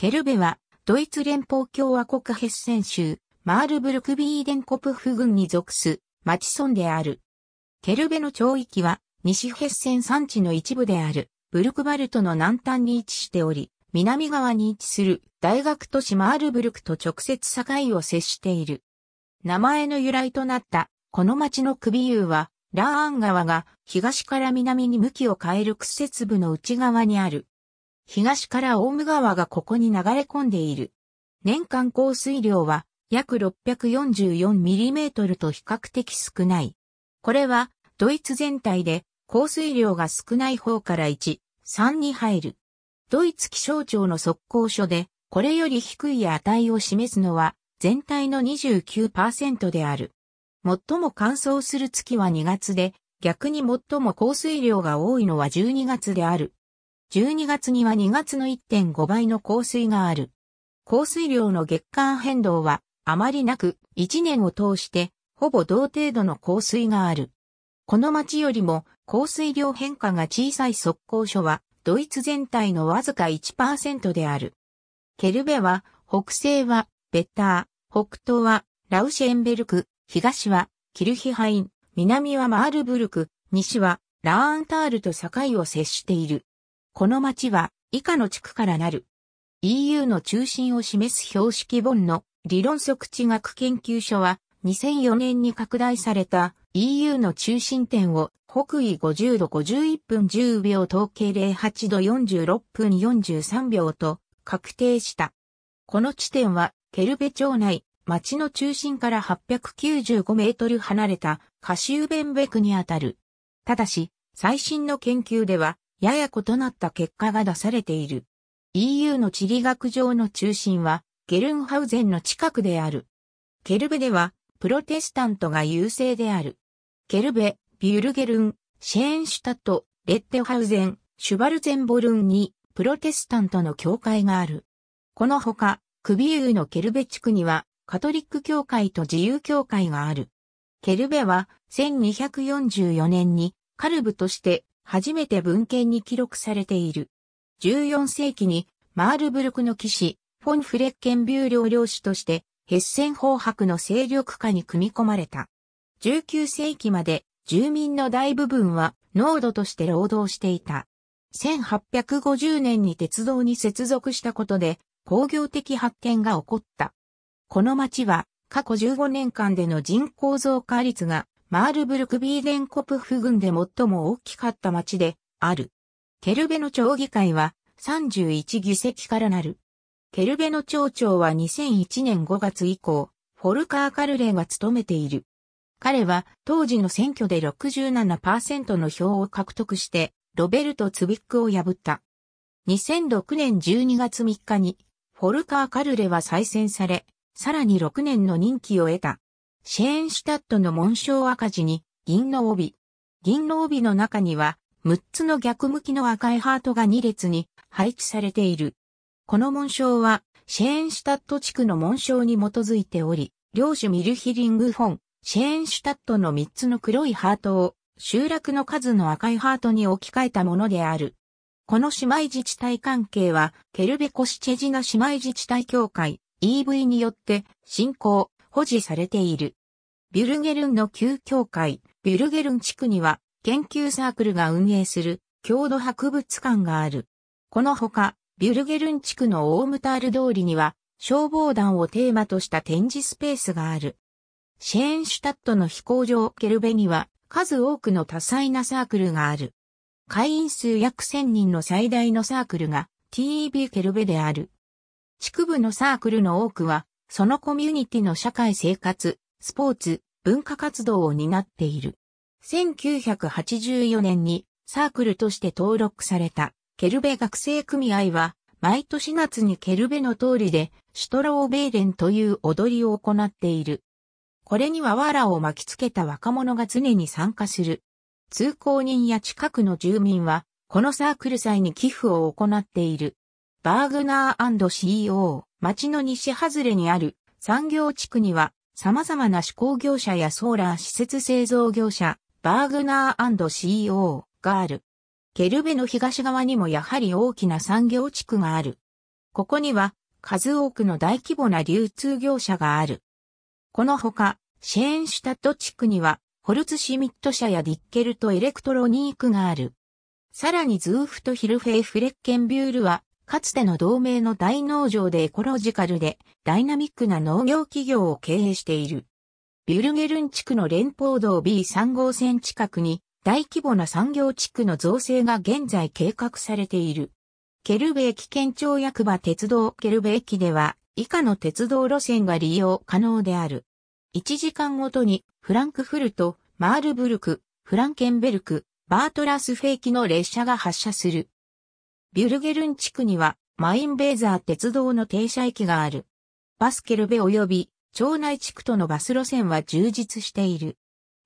ケルベは、ドイツ連邦共和国ヘッセン州、マールブルクビーデンコプフ郡に属す、町村である。ケルベの町域は、西ヘッセン山地の一部である、ブルクバルトの南端に位置しており、南側に位置する大学都市マールブルクと直接境を接している。名前の由来となった、この町の首湯は、ラーン川が東から南に向きを変える屈折部の内側にある東からオウム川がここに流れ込んでいる。年間降水量は約6 4 4トルと比較的少ない。これはドイツ全体で降水量が少ない方から1、3に入る。ドイツ気象庁の速報書でこれより低い値を示すのは全体の29%である。最も乾燥する月は2月で、逆に最も降水量が多いのは12月である。12月には2月の1.5倍の降水がある。降水量の月間変動はあまりなく、1年を通してほぼ同程度の降水がある。この町よりも降水量変化が小さい速攻所はドイツ全体のわずか1%である。ケルベは北西はベッター、北東はラウシェンベルク、東はキルヒハイン、南はマールブルク、西はラーンタールと境を接している。この町は以下の地区からなる。EU の中心を示す標識本の理論測地学研究所は2004年に拡大された EU の中心点を北緯50度51分10秒統計08度46分43秒と確定した。この地点はケルベ町内、町の中心から895メートル離れたカシューベンベクにあたる。ただし、最新の研究ではやや異なった結果が出されている。EU の地理学上の中心は、ゲルンハウゼンの近くである。ケルベでは、プロテスタントが優勢である。ケルベ、ビュルゲルン、シェーンシュタト、レッテハウゼン、シュバルゼンボルンに、プロテスタントの教会がある。このほか、クビユーのケルベ地区には、カトリック教会と自由教会がある。ケルベは、1244年に、カルブとして初めて文献に記録されている。14世紀にマールブルクの騎士、フォン・フレッケンビュー領領主として、ヘッセンハクの勢力下に組み込まれた。19世紀まで住民の大部分は濃度として労働していた。1850年に鉄道に接続したことで工業的発展が起こった。この町は過去15年間での人口増加率がマールブルクビーデンコプフ郡で最も大きかった町である。ケルベの町議会は31議席からなる。ケルベの町長は2001年5月以降、フォルカー・カルレが務めている。彼は当時の選挙で67%の票を獲得して、ロベルト・ツビックを破った。2006年12月3日に、フォルカー・カルレは再選され、さらに6年の任期を得た。シェーンシュタットの紋章赤字に銀の帯。銀の帯の中には6つの逆向きの赤いハートが2列に配置されている。この紋章はシェーンシュタット地区の紋章に基づいており、領主ミルヒリングフォン、シェーンシュタットの3つの黒いハートを集落の数の赤いハートに置き換えたものである。この姉妹自治体関係は、ケルベコシチェジナ姉妹自治体協会 EV によって、進行。保持されている。ビュルゲルンの旧教会、ビュルゲルン地区には研究サークルが運営する郷土博物館がある。このほか、ビュルゲルン地区のオームタール通りには消防団をテーマとした展示スペースがある。シェーンシュタットの飛行場ケルベには数多くの多彩なサークルがある。会員数約1000人の最大のサークルが TEB ケルベである。地区部のサークルの多くはそのコミュニティの社会生活、スポーツ、文化活動を担っている。1984年にサークルとして登録されたケルベ学生組合は毎年夏にケルベの通りでシュトローベーレンという踊りを行っている。これには藁を巻きつけた若者が常に参加する。通行人や近くの住民はこのサークル祭に寄付を行っている。バーグナー &CO 町の西外れにある産業地区には様々な手工業者やソーラー施設製造業者、バーグナー &CO がある。ケルベの東側にもやはり大きな産業地区がある。ここには数多くの大規模な流通業者がある。このほか、シェーンシュタット地区には、ホルツシミット社やディッケルトエレクトロニークがある。さらにズーフとヒルフェイ・フレッケンビュールは、かつての同盟の大農場でエコロジカルでダイナミックな農業企業を経営している。ビュルゲルン地区の連邦道 B3 号線近くに大規模な産業地区の造成が現在計画されている。ケルベ駅県庁役場鉄道ケルベ駅では以下の鉄道路線が利用可能である。1時間ごとにフランクフルト、マールブルク、フランケンベルク、バートラスフェイキの列車が発車する。ビュルゲルン地区には、マインベーザー鉄道の停車駅がある。バスケルベ及び、町内地区とのバス路線は充実している。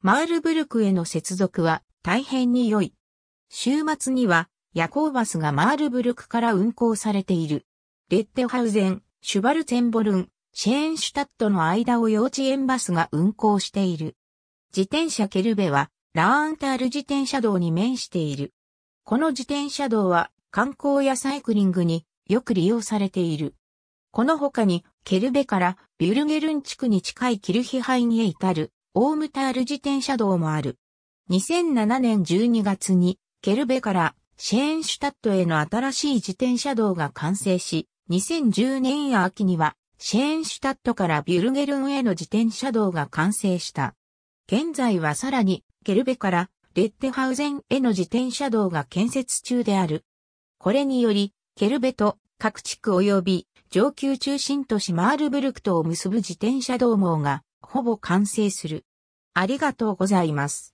マールブルクへの接続は大変に良い。週末には夜行バスがマールブルクから運行されている。レッテハウゼン、シュバルツェンボルン、シェーンシュタットの間を幼稚園バスが運行している。自転車ケルベはラーンタール自転車道に面している。この自転車道は観光やサイクリングによく利用されている。この他に、ケルベからビュルゲルン地区に近いキルヒハインへ至る、オームタール自転車道もある。2007年12月に、ケルベからシェーンシュタットへの新しい自転車道が完成し、2010年秋には、シェーンシュタットからビュルゲルンへの自転車道が完成した。現在はさらに、ケルベからレッテハウゼンへの自転車道が建設中である。これにより、ケルベと各地区及び上級中心都市マールブルクとを結ぶ自転車道網がほぼ完成する。ありがとうございます。